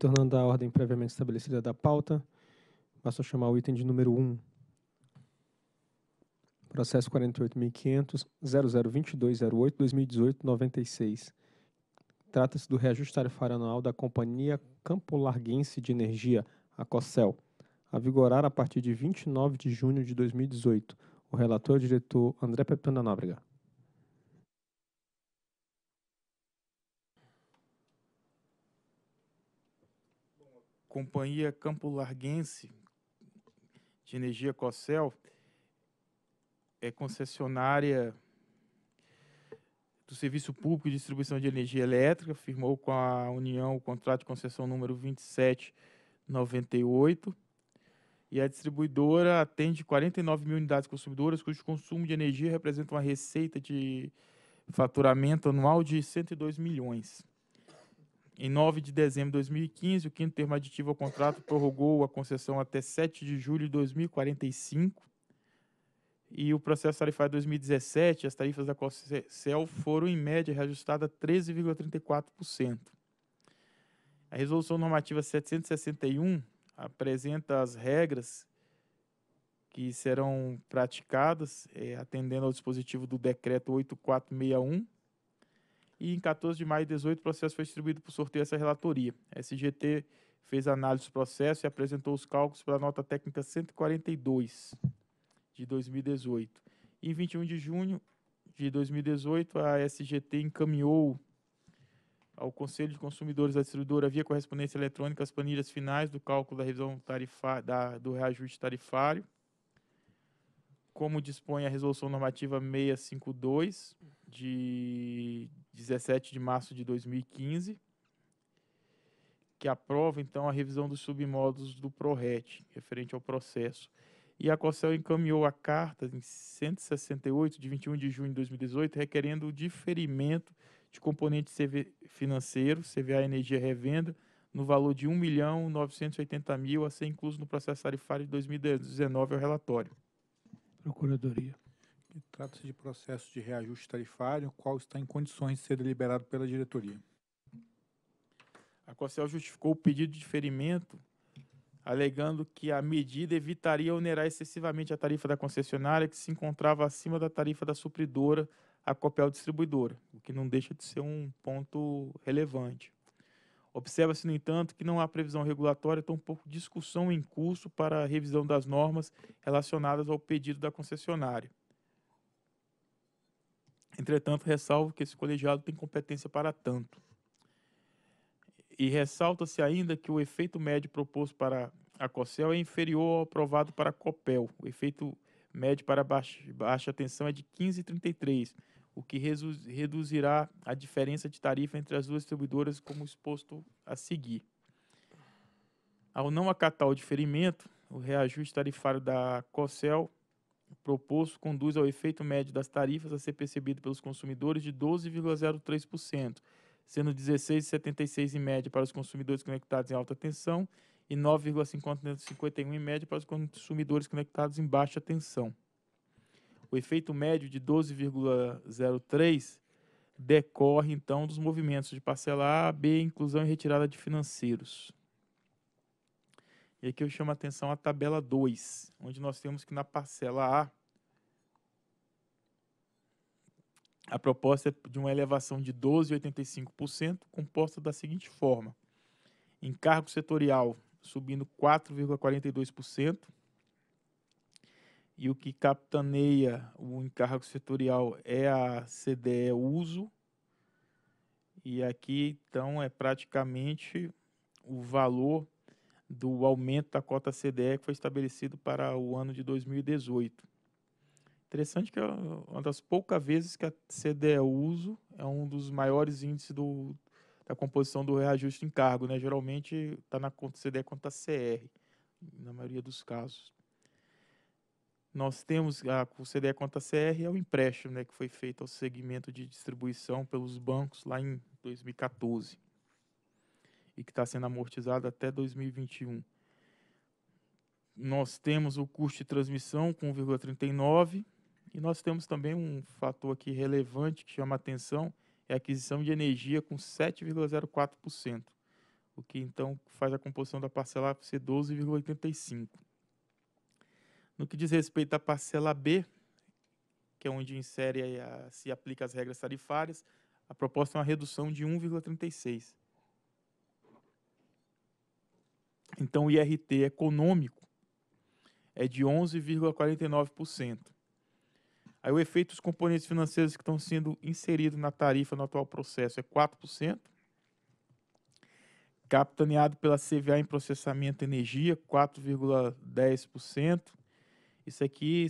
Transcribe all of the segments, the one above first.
Tornando a ordem previamente estabelecida da pauta, passo a chamar o item de número 1. Processo 48.500.002208-2018-96. Trata-se do reajuste tarifário anual da Companhia Campo Larguense de Energia, a COCEL, a vigorar a partir de 29 de junho de 2018. O relator é o diretor André Pepitão da Nóbrega. Companhia Campo Larguense de Energia Cossel é concessionária do Serviço Público de Distribuição de Energia Elétrica, firmou com a União o contrato de concessão número 2798. E a distribuidora atende 49 mil unidades consumidoras, cujo consumo de energia representa uma receita de faturamento anual de 102 milhões. Em 9 de dezembro de 2015, o quinto termo aditivo ao contrato prorrogou a concessão até 7 de julho de 2045. E o processo tarifário 2017, as tarifas da COSCEL foram, em média, reajustadas 13,34%. A Resolução Normativa 761 apresenta as regras que serão praticadas, é, atendendo ao dispositivo do Decreto 8461, e em 14 de maio de 18 o processo foi distribuído por sorteio a essa relatoria. A SGT fez análise do processo e apresentou os cálculos para a nota técnica 142 de 2018. Em 21 de junho de 2018, a SGT encaminhou ao Conselho de Consumidores da Distribuidora via correspondência eletrônica as planilhas finais do cálculo da revisão da, do reajuste tarifário, como dispõe a Resolução Normativa 652 de 17 de março de 2015, que aprova então a revisão dos submódulos do ProRet, referente ao processo. E a COCEL encaminhou a carta em 168 de 21 de junho de 2018, requerendo o diferimento de componente CV financeiro, CVA Energia Revenda, no valor de R$ 1.980.000 a ser incluso no processo tarifário de 2019 é o relatório. Procuradoria. Trata-se de processo de reajuste tarifário, o qual está em condições de ser deliberado pela diretoria. A COCEL justificou o pedido de ferimento, alegando que a medida evitaria onerar excessivamente a tarifa da concessionária, que se encontrava acima da tarifa da supridora, a Copel Distribuidora, o que não deixa de ser um ponto relevante. Observa-se, no entanto, que não há previsão regulatória, tampouco discussão em curso para a revisão das normas relacionadas ao pedido da concessionária. Entretanto, ressalvo que esse colegiado tem competência para tanto. E ressalta-se ainda que o efeito médio proposto para a COCEL é inferior ao aprovado para a COPEL. O efeito médio para baixa, baixa tensão é de 15,33, o que reduzirá a diferença de tarifa entre as duas distribuidoras, como exposto a seguir. Ao não acatar o diferimento, o reajuste tarifário da COCEL proposto conduz ao efeito médio das tarifas a ser percebido pelos consumidores de 12,03%, sendo 16,76 em média para os consumidores conectados em alta tensão e 9,51 em média para os consumidores conectados em baixa tensão. O efeito médio de 12,03 decorre então dos movimentos de parcelar, B, inclusão e retirada de financeiros. E aqui eu chamo a atenção a tabela 2, onde nós temos que na parcela A, a proposta é de uma elevação de 12,85%, composta da seguinte forma. Encargo setorial subindo 4,42%, e o que capitaneia o encargo setorial é a CDE Uso, e aqui, então, é praticamente o valor do aumento da cota CDE que foi estabelecido para o ano de 2018. Interessante que é uma das poucas vezes que a CDE uso é um dos maiores índices do, da composição do reajuste em cargo. Né? Geralmente está na conta CDE conta CR, na maioria dos casos. Nós temos a, CDE conta CR é o empréstimo né, que foi feito ao segmento de distribuição pelos bancos lá em 2014 e que está sendo amortizado até 2021. Nós temos o custo de transmissão com 1,39 e nós temos também um fator aqui relevante que chama atenção, é a aquisição de energia com 7,04%, o que então faz a composição da parcela ser 12,85%. No que diz respeito à parcela B, que é onde insere a, se aplica as regras tarifárias, a proposta é uma redução de 1,36. Então, o IRT econômico é de 11,49%. Aí, o efeito dos componentes financeiros que estão sendo inseridos na tarifa no atual processo é 4%. Capitaneado pela CVA em processamento energia, 4,10%. Isso aqui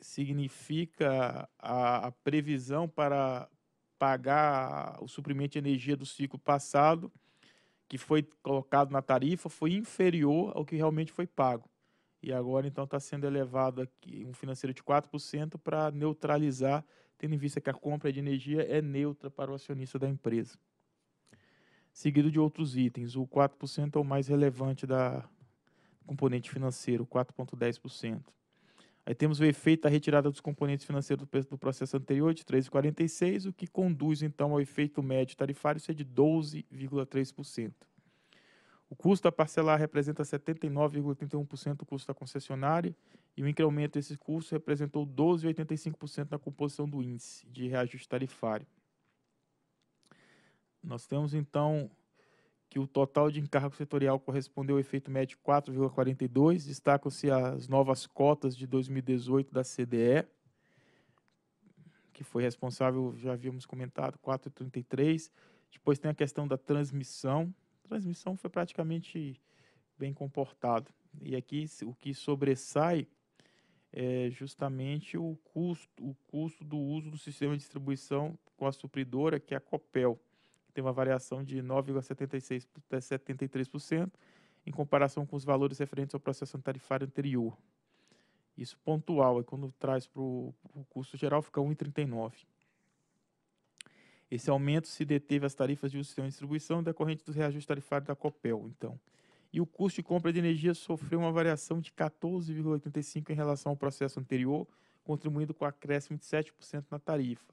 significa a, a previsão para pagar o suprimento de energia do ciclo passado que foi colocado na tarifa foi inferior ao que realmente foi pago. E agora, então, está sendo elevado aqui um financeiro de 4% para neutralizar, tendo em vista que a compra de energia é neutra para o acionista da empresa. Seguido de outros itens, o 4% é o mais relevante da componente financeiro, 4,10%. Aí temos o efeito da retirada dos componentes financeiros do preço do processo anterior de 3,46, o que conduz então ao efeito médio tarifário ser é de 12,3%. O custo a parcelar representa 79,31% do custo da concessionária e o incremento desse custo representou 12,85% na composição do índice de reajuste tarifário. Nós temos então que o total de encargo setorial correspondeu ao efeito médio 4,42, destacam-se as novas cotas de 2018 da CDE, que foi responsável, já havíamos comentado, 4,33. Depois tem a questão da transmissão. A transmissão foi praticamente bem comportado. E aqui o que sobressai é justamente o custo, o custo do uso do sistema de distribuição com a supridora, que é a COPEL que tem uma variação de 9,76 73% em comparação com os valores referentes ao processo tarifário anterior. Isso pontual, e quando traz para o custo geral fica 1,39. Esse aumento se deteve às tarifas de uso e distribuição decorrente do reajuste tarifário da Copel, então. E o custo de compra de energia sofreu uma variação de 14,85 em relação ao processo anterior, contribuindo com o acréscimo de 7% na tarifa.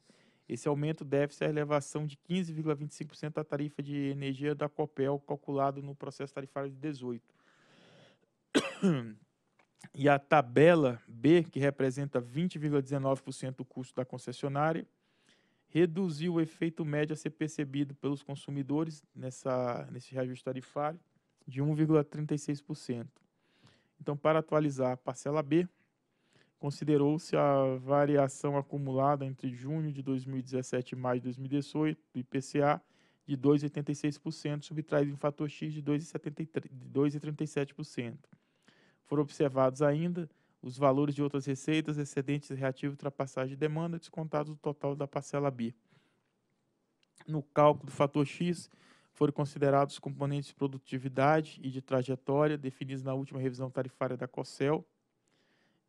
Esse aumento deve-se à elevação de 15,25% da tarifa de energia da Copel, calculado no processo tarifário de 18. E a tabela B, que representa 20,19% do custo da concessionária, reduziu o efeito médio a ser percebido pelos consumidores nessa, nesse reajuste tarifário de 1,36%. Então, para atualizar a parcela B, considerou-se a variação acumulada entre junho de 2017 e maio de 2018 do IPCA de 2,86%, subtraído um fator X de 2,37%. Foram observados ainda os valores de outras receitas, excedentes reativos, ultrapassagem de demanda, descontados do total da parcela B. No cálculo do fator X, foram considerados componentes de produtividade e de trajetória definidos na última revisão tarifária da COCEL,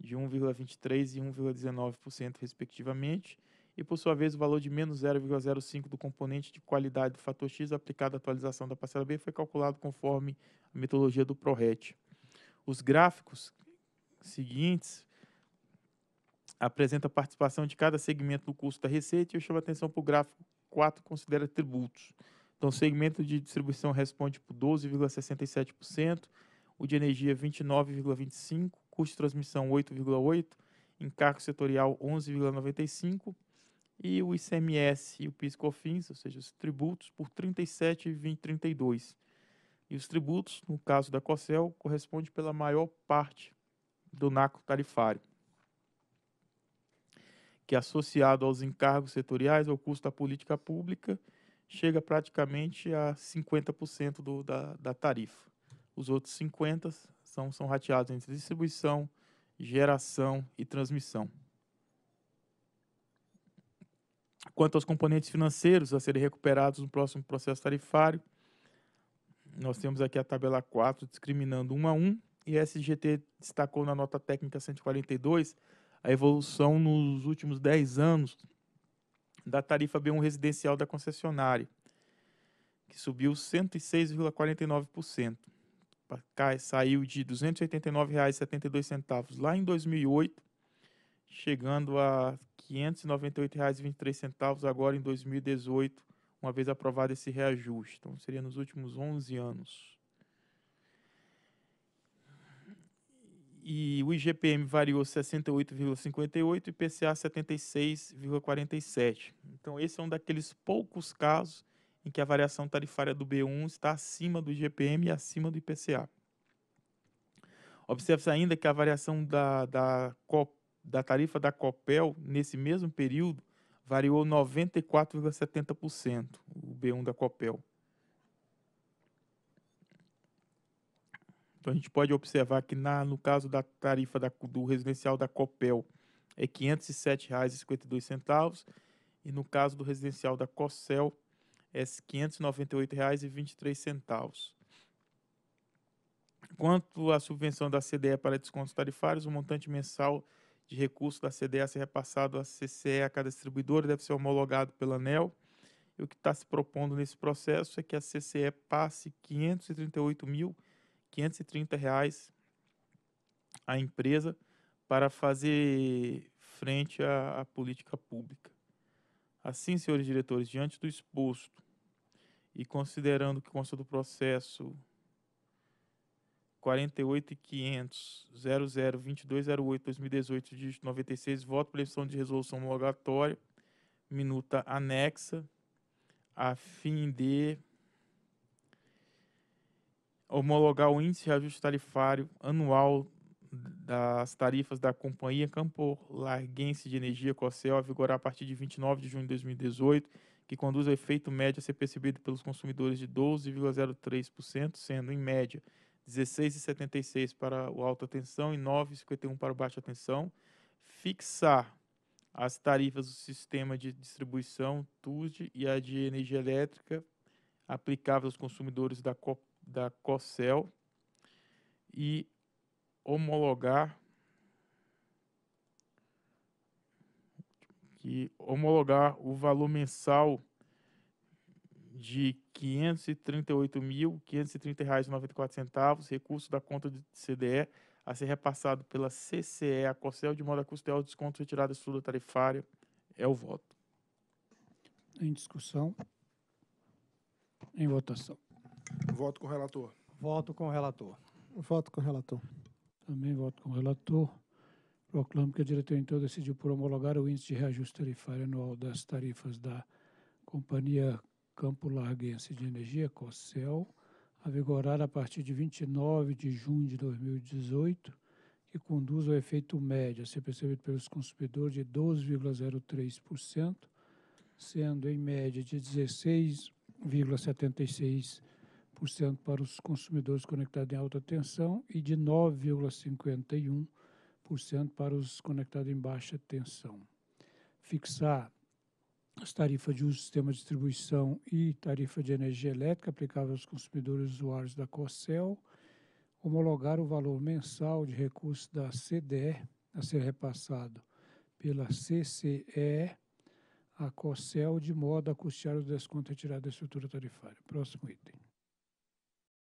de 1,23% e 1,19%, respectivamente, e, por sua vez, o valor de menos 0,05 do componente de qualidade do fator X aplicado à atualização da parcela B foi calculado conforme a metodologia do ProRet. Os gráficos seguintes apresentam a participação de cada segmento no custo da receita e eu chamo a atenção para o gráfico 4, considera tributos. Então, o segmento de distribuição responde por 12,67%, o de energia 29,25%, custo de transmissão 8,8%, encargo setorial 11,95% e o ICMS e o PIS/COFINS, ou seja, os tributos, por 37,32%. E os tributos, no caso da COCEL, corresponde pela maior parte do NACO tarifário, que associado aos encargos setoriais, ao custo da política pública, chega praticamente a 50% do, da, da tarifa. Os outros 50% são, são rateados entre distribuição, geração e transmissão. Quanto aos componentes financeiros a serem recuperados no próximo processo tarifário, nós temos aqui a tabela 4 discriminando um a um, e a SGT destacou na nota técnica 142 a evolução nos últimos 10 anos da tarifa B1 residencial da concessionária, que subiu 106,49% saiu de R$ 289,72 lá em 2008, chegando a R$ 598,23 agora em 2018, uma vez aprovado esse reajuste. Então, seria nos últimos 11 anos. E o IGPM variou 68,58 e IPCA 76,47. Então, esse é um daqueles poucos casos em que a variação tarifária do B1 está acima do IGPM e acima do IPCA. Observe se ainda que a variação da, da, da tarifa da COPEL nesse mesmo período variou 94,70%, o B1 da COPEL. Então a gente pode observar que na, no caso da tarifa da, do residencial da COPEL é R$ 507,52 e no caso do residencial da COCEL é R$ 598,23. Quanto à subvenção da CDE para descontos tarifários, o montante mensal de recurso da CDE a ser repassado à CCE a cada distribuidor deve ser homologado pela ANEL. E o que está se propondo nesse processo é que a CCE passe R$ 538.530 à empresa para fazer frente à, à política pública. Assim, senhores diretores, diante do exposto e considerando que consta do processo 48.500.00.2208.2018, dígito 96, voto pela edição de resolução homologatória, minuta anexa, a fim de homologar o índice de ajuste tarifário anual das tarifas da Companhia Campo Larguense de Energia Cossel a vigorar a partir de 29 de junho de 2018, que conduz ao efeito médio a ser percebido pelos consumidores de 12,03%, sendo, em média, 16,76 para o alta tensão e 9,51 para o baixa tensão, fixar as tarifas do sistema de distribuição TUSD e a de energia elétrica aplicável aos consumidores da, Co da COCEL e homologar que homologar o valor mensal de R$ 538.530,94, recurso da conta de CDE a ser repassado pela CCE a Corcel, de moda a desconto retirado descontos retirados da estrutura tarifária. É o voto. Em discussão. Em votação. Voto com o relator. Voto com o relator. Voto com o relator. Também voto com o relator. Proclamo que a diretoria então decidiu por homologar o índice de reajuste tarifário anual das tarifas da Companhia Campo Larguense de Energia, COCEL, a vigorar a partir de 29 de junho de 2018, que conduz ao efeito médio a ser percebido pelos consumidores de 12,03%, sendo em média de 16,76% para os consumidores conectados em alta tensão e de 9,51% para os conectados em baixa tensão. Fixar as tarifas de uso do sistema de distribuição e tarifa de energia elétrica aplicável aos consumidores usuários da COCEL, homologar o valor mensal de recursos da CDE a ser repassado pela CCE à COCEL, de modo a custear o desconto retirado da estrutura tarifária. Próximo item.